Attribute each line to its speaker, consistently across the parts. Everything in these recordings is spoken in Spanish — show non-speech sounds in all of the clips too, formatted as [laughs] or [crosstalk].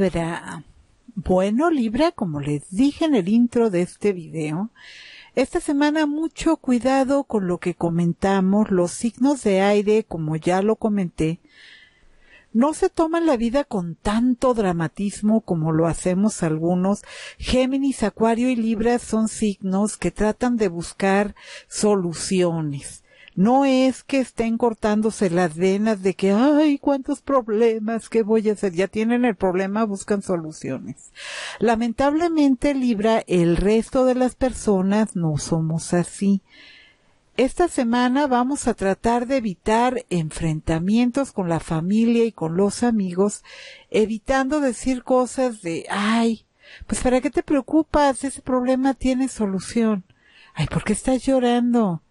Speaker 1: Libra. Bueno, Libra, como les dije en el intro de este video, esta semana mucho cuidado con lo que comentamos, los signos de aire, como ya lo comenté, no se toman la vida con tanto dramatismo como lo hacemos algunos. Géminis, Acuario y Libra son signos que tratan de buscar soluciones. No es que estén cortándose las venas de que, ay, cuántos problemas, qué voy a hacer. Ya tienen el problema, buscan soluciones. Lamentablemente, Libra, el resto de las personas no somos así. Esta semana vamos a tratar de evitar enfrentamientos con la familia y con los amigos, evitando decir cosas de, ay, pues para qué te preocupas, ese problema tiene solución. Ay, ¿por qué estás llorando?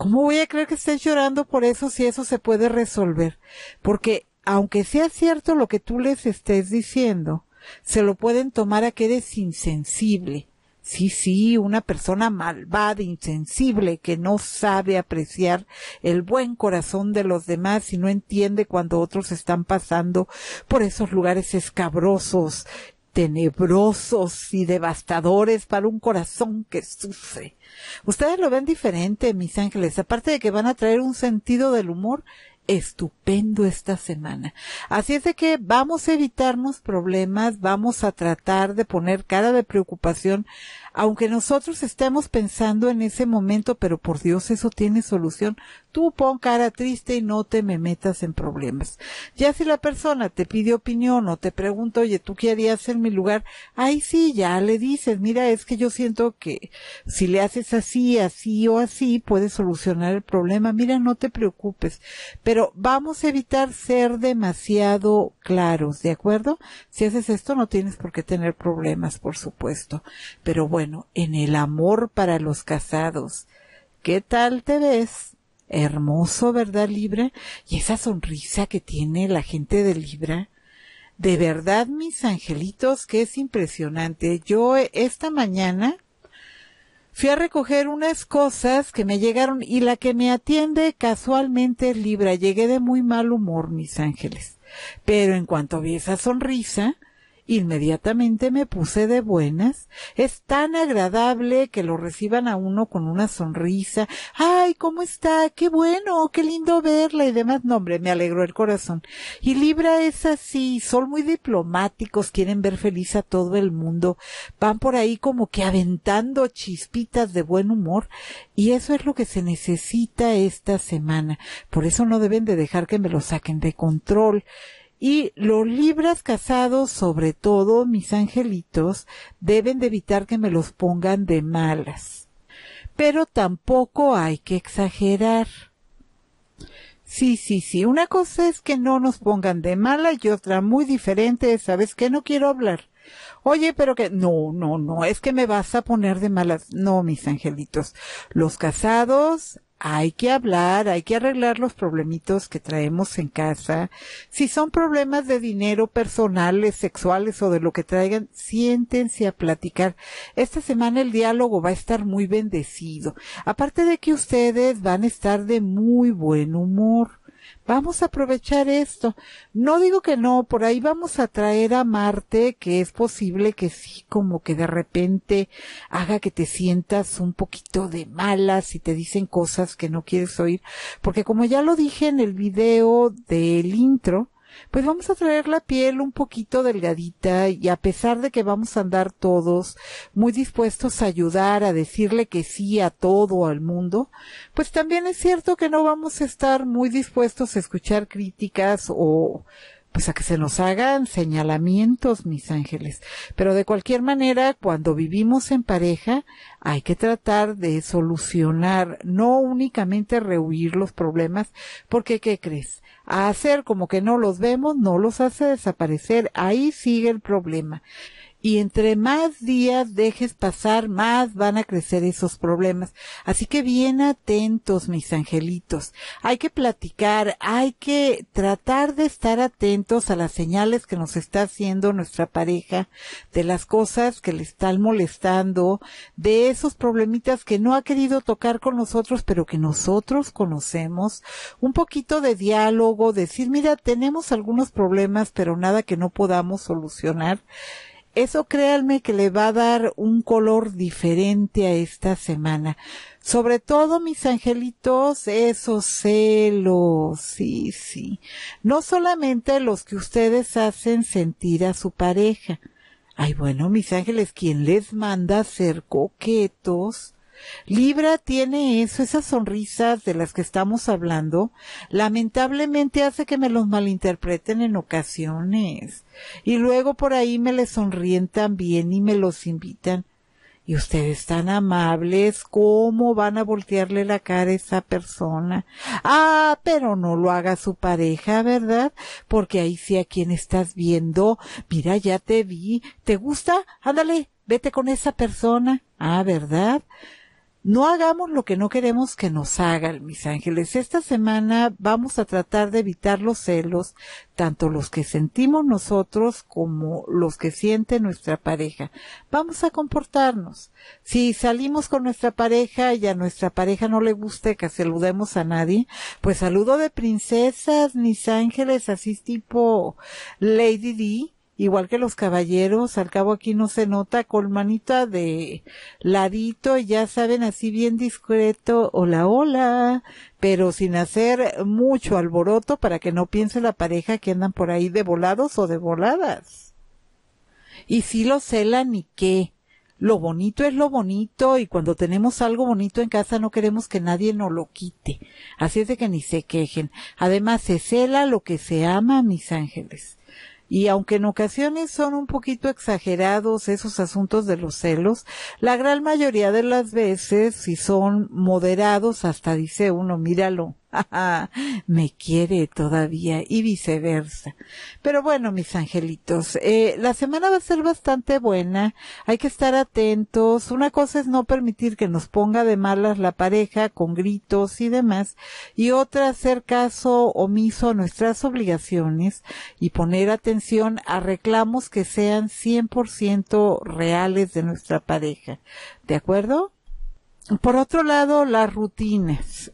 Speaker 1: ¿Cómo voy a creer que estés llorando por eso si eso se puede resolver? Porque aunque sea cierto lo que tú les estés diciendo, se lo pueden tomar a que eres insensible. Sí, sí, una persona malvada, insensible, que no sabe apreciar el buen corazón de los demás y no entiende cuando otros están pasando por esos lugares escabrosos tenebrosos y devastadores para un corazón que sufre. Ustedes lo ven diferente, mis ángeles, aparte de que van a traer un sentido del humor estupendo esta semana. Así es de que vamos a evitarnos problemas, vamos a tratar de poner cara de preocupación, aunque nosotros estemos pensando en ese momento, pero por Dios eso tiene solución, Tú pon cara triste y no te me metas en problemas. Ya si la persona te pide opinión o te pregunta, oye, ¿tú qué harías en mi lugar? Ay sí, ya le dices, mira, es que yo siento que si le haces así, así o así, puedes solucionar el problema. Mira, no te preocupes. Pero vamos a evitar ser demasiado claros, ¿de acuerdo? Si haces esto, no tienes por qué tener problemas, por supuesto. Pero bueno, en el amor para los casados, ¿qué tal te ves? hermoso, ¿verdad, Libra? Y esa sonrisa que tiene la gente de Libra. De verdad, mis angelitos, que es impresionante. Yo eh, esta mañana fui a recoger unas cosas que me llegaron y la que me atiende casualmente Libra. Llegué de muy mal humor, mis ángeles. Pero en cuanto vi esa sonrisa, Inmediatamente me puse de buenas. Es tan agradable que lo reciban a uno con una sonrisa. Ay, ¿cómo está? Qué bueno, qué lindo verla y demás. No, me alegró el corazón. Y Libra es así, son muy diplomáticos, quieren ver feliz a todo el mundo. Van por ahí como que aventando chispitas de buen humor y eso es lo que se necesita esta semana. Por eso no deben de dejar que me lo saquen de control. Y los libras casados, sobre todo mis angelitos, deben de evitar que me los pongan de malas. Pero tampoco hay que exagerar. Sí, sí, sí. Una cosa es que no nos pongan de malas y otra muy diferente ¿sabes que No quiero hablar. Oye, pero que no, no, no, es que me vas a poner de malas. No, mis angelitos. Los casados hay que hablar, hay que arreglar los problemitos que traemos en casa. Si son problemas de dinero, personales, sexuales o de lo que traigan, siéntense a platicar. Esta semana el diálogo va a estar muy bendecido. Aparte de que ustedes van a estar de muy buen humor. Vamos a aprovechar esto. No digo que no, por ahí vamos a traer a Marte, que es posible que sí, como que de repente haga que te sientas un poquito de malas y te dicen cosas que no quieres oír. Porque como ya lo dije en el video del intro, pues vamos a traer la piel un poquito delgadita y a pesar de que vamos a andar todos muy dispuestos a ayudar, a decirle que sí a todo, al mundo, pues también es cierto que no vamos a estar muy dispuestos a escuchar críticas o pues a que se nos hagan señalamientos, mis ángeles. Pero de cualquier manera, cuando vivimos en pareja, hay que tratar de solucionar, no únicamente rehuir los problemas, porque ¿qué crees? A hacer como que no los vemos no los hace desaparecer. Ahí sigue el problema. Y entre más días dejes pasar, más van a crecer esos problemas. Así que bien atentos, mis angelitos. Hay que platicar, hay que tratar de estar atentos a las señales que nos está haciendo nuestra pareja, de las cosas que le están molestando, de esos problemitas que no ha querido tocar con nosotros, pero que nosotros conocemos. Un poquito de diálogo, decir, mira, tenemos algunos problemas, pero nada que no podamos solucionar eso créanme que le va a dar un color diferente a esta semana. Sobre todo, mis angelitos, esos celos, sí, sí. No solamente los que ustedes hacen sentir a su pareja. Ay, bueno, mis ángeles, quien les manda a ser coquetos Libra tiene eso, esas sonrisas de las que estamos hablando, lamentablemente hace que me los malinterpreten en ocasiones. Y luego por ahí me les sonríen también y me los invitan. Y ustedes tan amables, ¿cómo van a voltearle la cara a esa persona? Ah, pero no lo haga su pareja, ¿verdad? Porque ahí sí a quien estás viendo. Mira, ya te vi. ¿Te gusta? Ándale, vete con esa persona. Ah, ¿verdad? No hagamos lo que no queremos que nos hagan, mis ángeles. Esta semana vamos a tratar de evitar los celos, tanto los que sentimos nosotros como los que siente nuestra pareja. Vamos a comportarnos. Si salimos con nuestra pareja y a nuestra pareja no le guste que saludemos a nadie, pues saludo de princesas, mis ángeles, así tipo Lady D igual que los caballeros, al cabo aquí no se nota, con manita de ladito, ya saben, así bien discreto, hola, hola, pero sin hacer mucho alboroto para que no piense la pareja que andan por ahí de volados o de voladas. Y si lo celan y qué. Lo bonito es lo bonito y cuando tenemos algo bonito en casa no queremos que nadie nos lo quite. Así es de que ni se quejen. Además se cela lo que se ama, mis ángeles y aunque en ocasiones son un poquito exagerados esos asuntos de los celos, la gran mayoría de las veces, si son moderados, hasta dice uno, míralo, [laughs] me quiere todavía y viceversa. Pero bueno, mis angelitos, eh, la semana va a ser bastante buena, hay que estar atentos. Una cosa es no permitir que nos ponga de malas la pareja con gritos y demás, y otra hacer caso omiso a nuestras obligaciones y poner atención a reclamos que sean 100% reales de nuestra pareja. ¿De acuerdo? Por otro lado, las rutinas.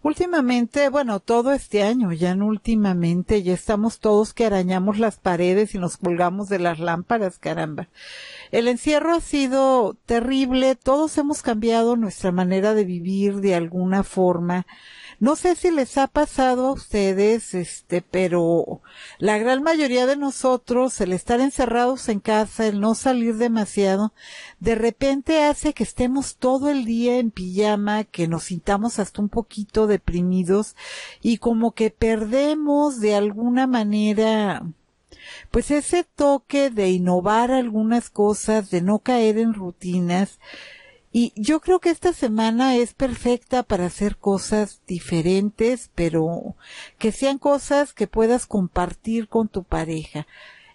Speaker 1: Últimamente, bueno, todo este año, ya en últimamente, ya estamos todos que arañamos las paredes y nos colgamos de las lámparas, caramba. El encierro ha sido terrible, todos hemos cambiado nuestra manera de vivir de alguna forma. No sé si les ha pasado a ustedes, este, pero la gran mayoría de nosotros, el estar encerrados en casa, el no salir demasiado, de repente hace que estemos todo el día en pijama, que nos sintamos hasta un poquito deprimidos y como que perdemos de alguna manera pues ese toque de innovar algunas cosas, de no caer en rutinas, y yo creo que esta semana es perfecta para hacer cosas diferentes, pero que sean cosas que puedas compartir con tu pareja.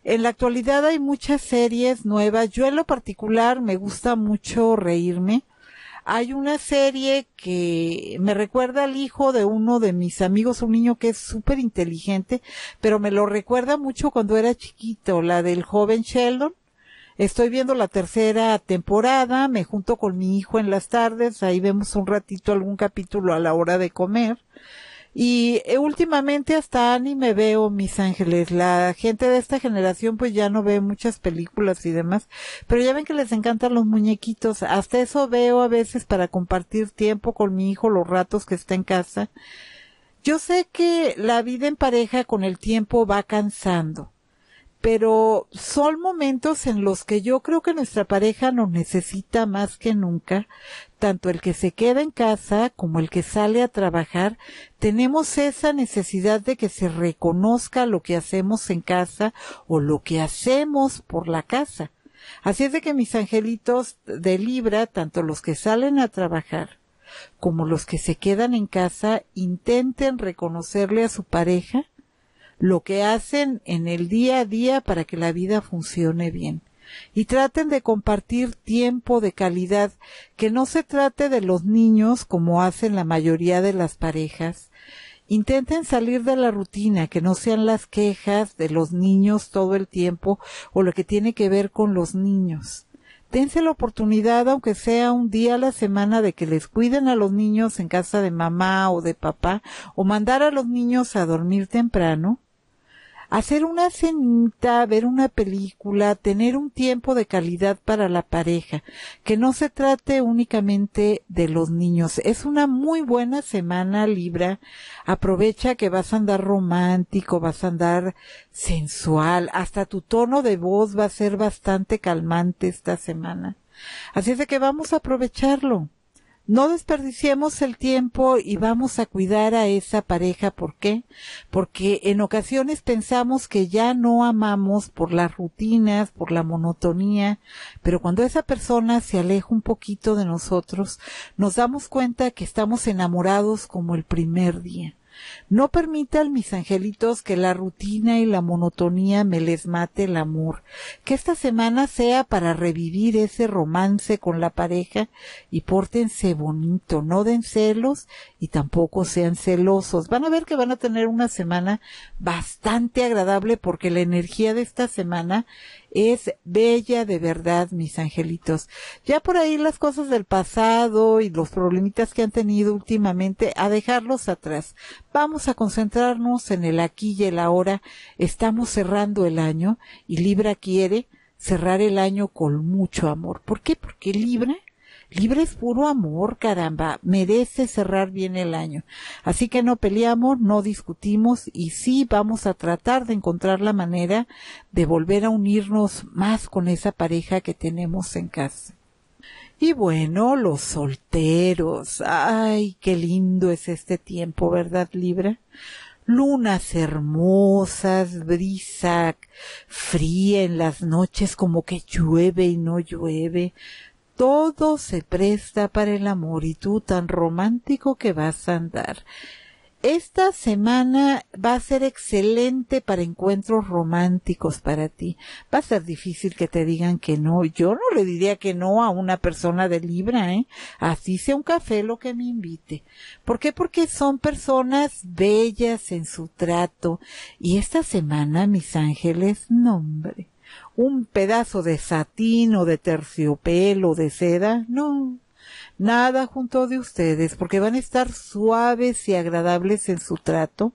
Speaker 1: En la actualidad hay muchas series nuevas. Yo en lo particular me gusta mucho reírme hay una serie que me recuerda al hijo de uno de mis amigos, un niño que es súper inteligente, pero me lo recuerda mucho cuando era chiquito, la del joven Sheldon. Estoy viendo la tercera temporada, me junto con mi hijo en las tardes, ahí vemos un ratito algún capítulo a la hora de comer. Y eh, últimamente hasta me veo, mis ángeles. La gente de esta generación pues ya no ve muchas películas y demás. Pero ya ven que les encantan los muñequitos. Hasta eso veo a veces para compartir tiempo con mi hijo los ratos que está en casa. Yo sé que la vida en pareja con el tiempo va cansando pero son momentos en los que yo creo que nuestra pareja nos necesita más que nunca, tanto el que se queda en casa como el que sale a trabajar, tenemos esa necesidad de que se reconozca lo que hacemos en casa o lo que hacemos por la casa. Así es de que mis angelitos de Libra, tanto los que salen a trabajar como los que se quedan en casa, intenten reconocerle a su pareja lo que hacen en el día a día para que la vida funcione bien. Y traten de compartir tiempo de calidad, que no se trate de los niños como hacen la mayoría de las parejas, Intenten salir de la rutina, que no sean las quejas de los niños todo el tiempo o lo que tiene que ver con los niños. Dense la oportunidad, aunque sea un día a la semana, de que les cuiden a los niños en casa de mamá o de papá, o mandar a los niños a dormir temprano, hacer una cenita, ver una película, tener un tiempo de calidad para la pareja, que no se trate únicamente de los niños. Es una muy buena semana Libra. Aprovecha que vas a andar romántico, vas a andar sensual, hasta tu tono de voz va a ser bastante calmante esta semana. Así es de que vamos a aprovecharlo no desperdiciemos el tiempo y vamos a cuidar a esa pareja. ¿Por qué? Porque en ocasiones pensamos que ya no amamos por las rutinas, por la monotonía, pero cuando esa persona se aleja un poquito de nosotros, nos damos cuenta que estamos enamorados como el primer día. No permitan, mis angelitos, que la rutina y la monotonía me les mate el amor. Que esta semana sea para revivir ese romance con la pareja y pórtense bonito, no den celos y tampoco sean celosos. Van a ver que van a tener una semana bastante agradable porque la energía de esta semana es bella de verdad, mis angelitos. Ya por ahí las cosas del pasado y los problemitas que han tenido últimamente, a dejarlos atrás. Vamos a concentrarnos en el aquí y el ahora. Estamos cerrando el año y Libra quiere cerrar el año con mucho amor. ¿Por qué? Porque Libra Libre es puro amor, caramba. Merece cerrar bien el año. Así que no peleamos, no discutimos y sí vamos a tratar de encontrar la manera de volver a unirnos más con esa pareja que tenemos en casa. Y bueno, los solteros. Ay, qué lindo es este tiempo, ¿verdad, Libra? lunas hermosas, brisa fría en las noches como que llueve y no llueve, todo se presta para el amor y tú tan romántico que vas a andar. Esta semana va a ser excelente para encuentros románticos para ti. Va a ser difícil que te digan que no. Yo no le diría que no a una persona de Libra, ¿eh? Así sea un café lo que me invite. ¿Por qué? Porque son personas bellas en su trato. Y esta semana, mis ángeles, nombre un pedazo de satín o de terciopelo de seda, no nada junto de ustedes, porque van a estar suaves y agradables en su trato.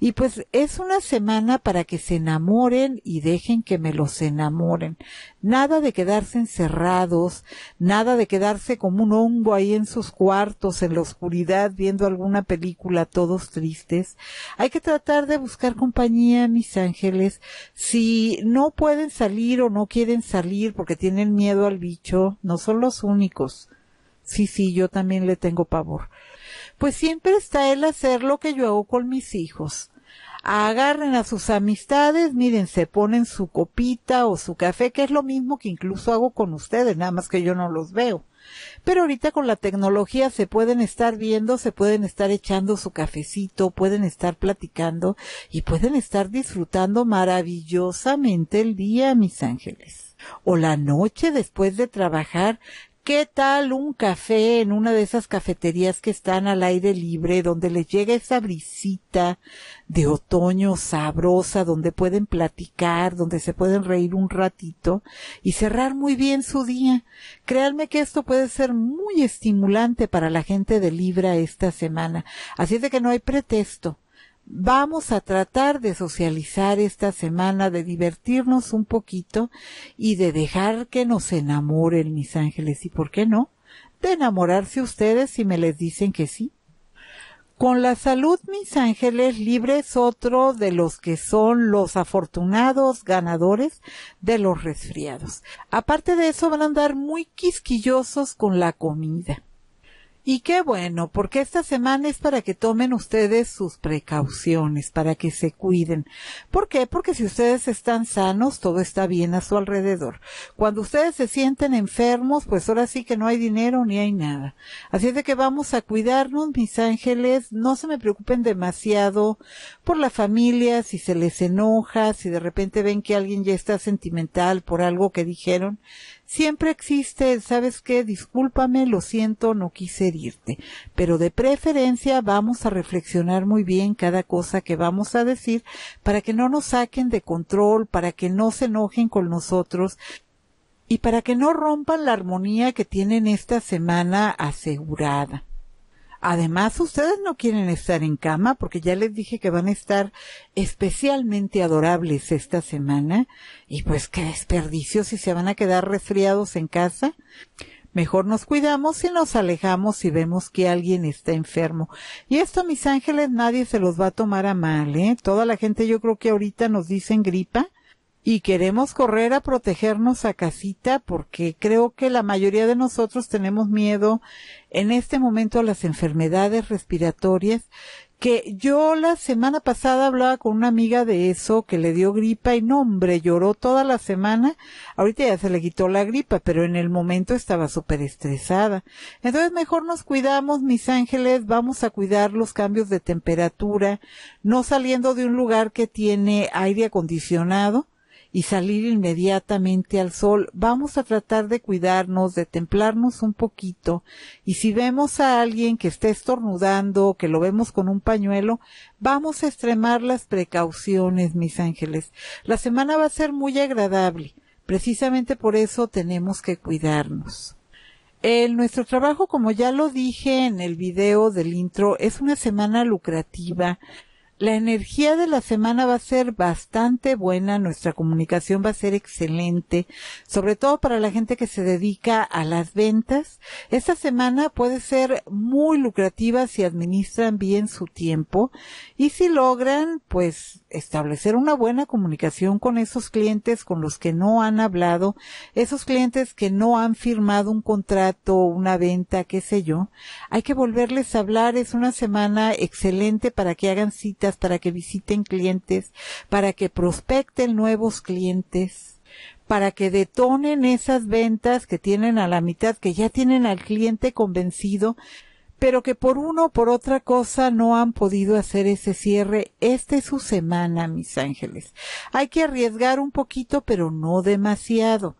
Speaker 1: Y pues es una semana para que se enamoren y dejen que me los enamoren. Nada de quedarse encerrados, nada de quedarse como un hongo ahí en sus cuartos, en la oscuridad, viendo alguna película, todos tristes. Hay que tratar de buscar compañía, mis ángeles. Si no pueden salir o no quieren salir porque tienen miedo al bicho, no son los únicos. Sí, sí, yo también le tengo pavor. Pues siempre está el hacer lo que yo hago con mis hijos. Agarren a sus amistades, miren, se ponen su copita o su café, que es lo mismo que incluso hago con ustedes, nada más que yo no los veo. Pero ahorita con la tecnología se pueden estar viendo, se pueden estar echando su cafecito, pueden estar platicando y pueden estar disfrutando maravillosamente el día, mis ángeles. O la noche después de trabajar, ¿Qué tal un café en una de esas cafeterías que están al aire libre, donde les llega esa brisita de otoño sabrosa, donde pueden platicar, donde se pueden reír un ratito y cerrar muy bien su día? Créanme que esto puede ser muy estimulante para la gente de Libra esta semana. Así es de que no hay pretexto vamos a tratar de socializar esta semana, de divertirnos un poquito y de dejar que nos enamoren mis ángeles. ¿Y por qué no? De enamorarse ustedes si me les dicen que sí. Con la salud, mis ángeles, libres otro de los que son los afortunados ganadores de los resfriados. Aparte de eso, van a andar muy quisquillosos con la comida. Y qué bueno, porque esta semana es para que tomen ustedes sus precauciones, para que se cuiden. ¿Por qué? Porque si ustedes están sanos, todo está bien a su alrededor. Cuando ustedes se sienten enfermos, pues ahora sí que no hay dinero ni hay nada. Así es de que vamos a cuidarnos, mis ángeles. No se me preocupen demasiado por la familia, si se les enoja, si de repente ven que alguien ya está sentimental por algo que dijeron siempre existe, ¿sabes qué? Discúlpame, lo siento, no quise herirte. Pero de preferencia vamos a reflexionar muy bien cada cosa que vamos a decir para que no nos saquen de control, para que no se enojen con nosotros y para que no rompan la armonía que tienen esta semana asegurada. Además, ustedes no quieren estar en cama porque ya les dije que van a estar especialmente adorables esta semana y pues qué desperdicio si se van a quedar resfriados en casa. Mejor nos cuidamos y nos alejamos si vemos que alguien está enfermo. Y esto, mis ángeles, nadie se los va a tomar a mal, ¿eh? Toda la gente yo creo que ahorita nos dicen gripa y queremos correr a protegernos a casita porque creo que la mayoría de nosotros tenemos miedo en este momento a las enfermedades respiratorias que yo la semana pasada hablaba con una amiga de eso que le dio gripa y no hombre lloró toda la semana ahorita ya se le quitó la gripa pero en el momento estaba súper estresada entonces mejor nos cuidamos mis ángeles vamos a cuidar los cambios de temperatura no saliendo de un lugar que tiene aire acondicionado y salir inmediatamente al sol. Vamos a tratar de cuidarnos, de templarnos un poquito y si vemos a alguien que esté estornudando que lo vemos con un pañuelo, vamos a extremar las precauciones, mis ángeles. La semana va a ser muy agradable. Precisamente por eso tenemos que cuidarnos. El, nuestro trabajo, como ya lo dije en el video del intro, es una semana lucrativa. La energía de la semana va a ser bastante buena, nuestra comunicación va a ser excelente, sobre todo para la gente que se dedica a las ventas. Esta semana puede ser muy lucrativa si administran bien su tiempo y si logran, pues, establecer una buena comunicación con esos clientes con los que no han hablado, esos clientes que no han firmado un contrato, una venta, qué sé yo. Hay que volverles a hablar. Es una semana excelente para que hagan citas, para que visiten clientes, para que prospecten nuevos clientes para que detonen esas ventas que tienen a la mitad, que ya tienen al cliente convencido, pero que por uno o por otra cosa no han podido hacer ese cierre. Esta es su semana, mis ángeles. Hay que arriesgar un poquito, pero no demasiado.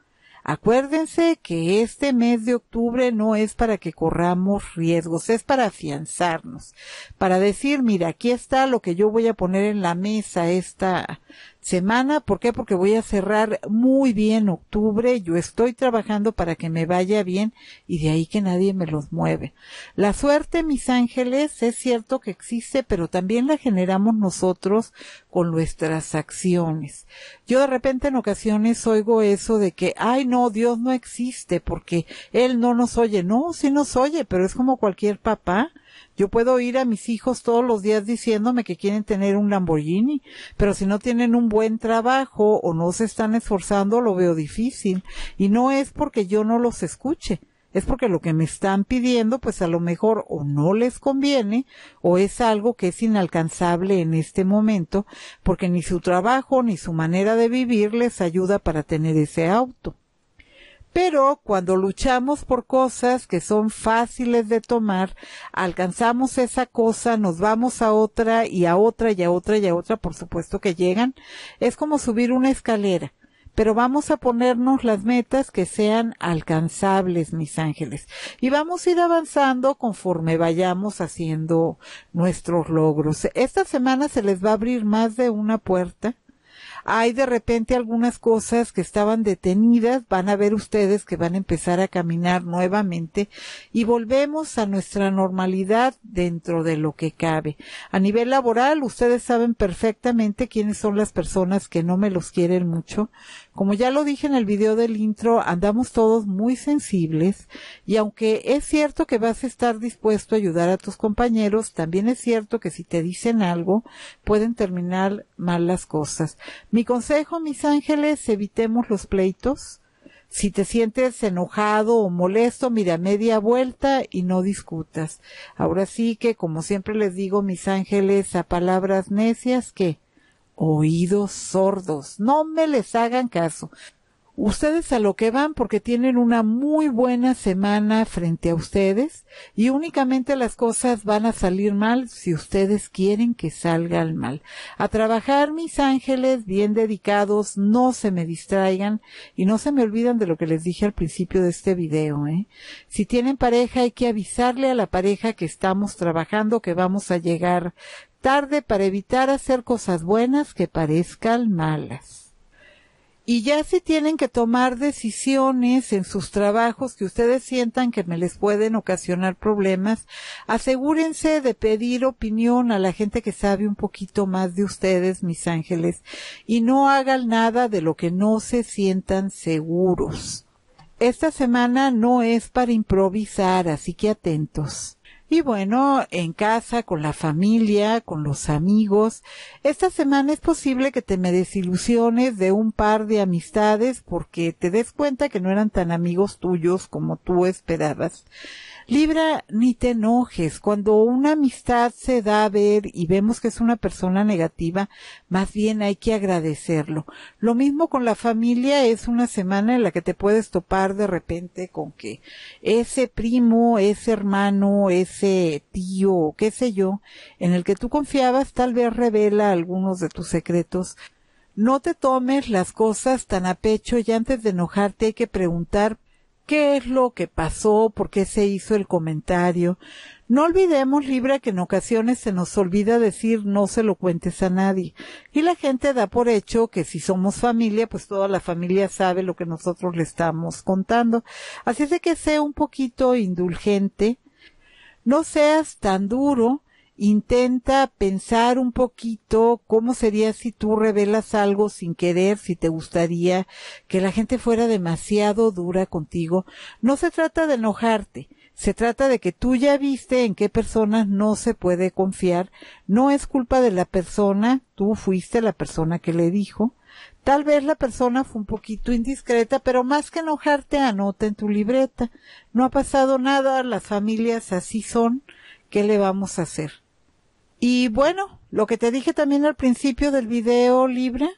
Speaker 1: Acuérdense que este mes de octubre no es para que corramos riesgos, es para afianzarnos, para decir, mira, aquí está lo que yo voy a poner en la mesa esta semana. ¿Por qué? Porque voy a cerrar muy bien octubre. Yo estoy trabajando para que me vaya bien y de ahí que nadie me los mueve. La suerte, mis ángeles, es cierto que existe, pero también la generamos nosotros con nuestras acciones. Yo de repente en ocasiones oigo eso de que, ay no, Dios no existe porque Él no nos oye. No, sí nos oye, pero es como cualquier papá yo puedo ir a mis hijos todos los días diciéndome que quieren tener un Lamborghini, pero si no tienen un buen trabajo o no se están esforzando, lo veo difícil. Y no es porque yo no los escuche, es porque lo que me están pidiendo, pues a lo mejor o no les conviene o es algo que es inalcanzable en este momento, porque ni su trabajo ni su manera de vivir les ayuda para tener ese auto. Pero cuando luchamos por cosas que son fáciles de tomar, alcanzamos esa cosa, nos vamos a otra y a otra y a otra y a otra, por supuesto que llegan. Es como subir una escalera pero vamos a ponernos las metas que sean alcanzables, mis ángeles. Y vamos a ir avanzando conforme vayamos haciendo nuestros logros. Esta semana se les va a abrir más de una puerta hay de repente algunas cosas que estaban detenidas, van a ver ustedes que van a empezar a caminar nuevamente y volvemos a nuestra normalidad dentro de lo que cabe. A nivel laboral, ustedes saben perfectamente quiénes son las personas que no me los quieren mucho, como ya lo dije en el video del intro, andamos todos muy sensibles y aunque es cierto que vas a estar dispuesto a ayudar a tus compañeros, también es cierto que si te dicen algo, pueden terminar mal las cosas. Mi consejo, mis ángeles, evitemos los pleitos. Si te sientes enojado o molesto, mira media vuelta y no discutas. Ahora sí que, como siempre les digo, mis ángeles, a palabras necias, que oídos sordos. No me les hagan caso. Ustedes a lo que van porque tienen una muy buena semana frente a ustedes y únicamente las cosas van a salir mal si ustedes quieren que salgan mal. A trabajar mis ángeles bien dedicados, no se me distraigan y no se me olvidan de lo que les dije al principio de este video. ¿eh? Si tienen pareja hay que avisarle a la pareja que estamos trabajando, que vamos a llegar tarde para evitar hacer cosas buenas que parezcan malas. Y ya si tienen que tomar decisiones en sus trabajos que ustedes sientan que me les pueden ocasionar problemas, asegúrense de pedir opinión a la gente que sabe un poquito más de ustedes, mis ángeles, y no hagan nada de lo que no se sientan seguros. Esta semana no es para improvisar, así que atentos. Y bueno, en casa, con la familia, con los amigos. Esta semana es posible que te me desilusiones de un par de amistades porque te des cuenta que no eran tan amigos tuyos como tú esperabas. Libra, ni te enojes. Cuando una amistad se da a ver y vemos que es una persona negativa, más bien hay que agradecerlo. Lo mismo con la familia, es una semana en la que te puedes topar de repente con que ese primo, ese hermano, ese tío, qué sé yo, en el que tú confiabas, tal vez revela algunos de tus secretos no te tomes las cosas tan a pecho y antes de enojarte hay que preguntar qué es lo que pasó, por qué se hizo el comentario. No olvidemos, Libra, que en ocasiones se nos olvida decir no se lo cuentes a nadie. Y la gente da por hecho que si somos familia, pues toda la familia sabe lo que nosotros le estamos contando. Así es de que sea un poquito indulgente. No seas tan duro intenta pensar un poquito cómo sería si tú revelas algo sin querer, si te gustaría que la gente fuera demasiado dura contigo. No se trata de enojarte, se trata de que tú ya viste en qué personas no se puede confiar. No es culpa de la persona, tú fuiste la persona que le dijo. Tal vez la persona fue un poquito indiscreta, pero más que enojarte, anota en tu libreta. No ha pasado nada, las familias así son. ¿Qué le vamos a hacer? Y bueno, lo que te dije también al principio del video Libra,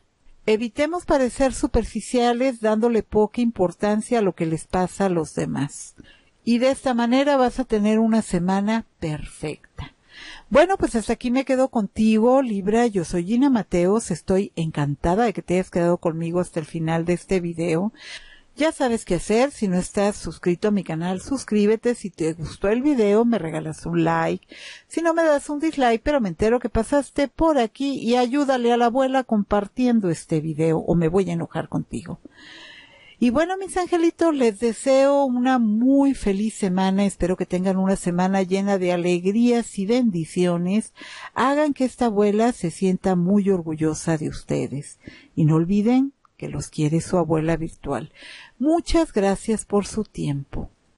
Speaker 1: evitemos parecer superficiales dándole poca importancia a lo que les pasa a los demás. Y de esta manera vas a tener una semana perfecta. Bueno, pues hasta aquí me quedo contigo, Libra. Yo soy Gina Mateos. Estoy encantada de que te hayas quedado conmigo hasta el final de este video. Ya sabes qué hacer, si no estás suscrito a mi canal, suscríbete, si te gustó el video me regalas un like, si no me das un dislike, pero me entero que pasaste por aquí y ayúdale a la abuela compartiendo este video o me voy a enojar contigo. Y bueno, mis angelitos, les deseo una muy feliz semana. Espero que tengan una semana llena de alegrías y bendiciones. Hagan que esta abuela se sienta muy orgullosa de ustedes. Y no olviden que los quiere su abuela virtual. Muchas gracias por su tiempo.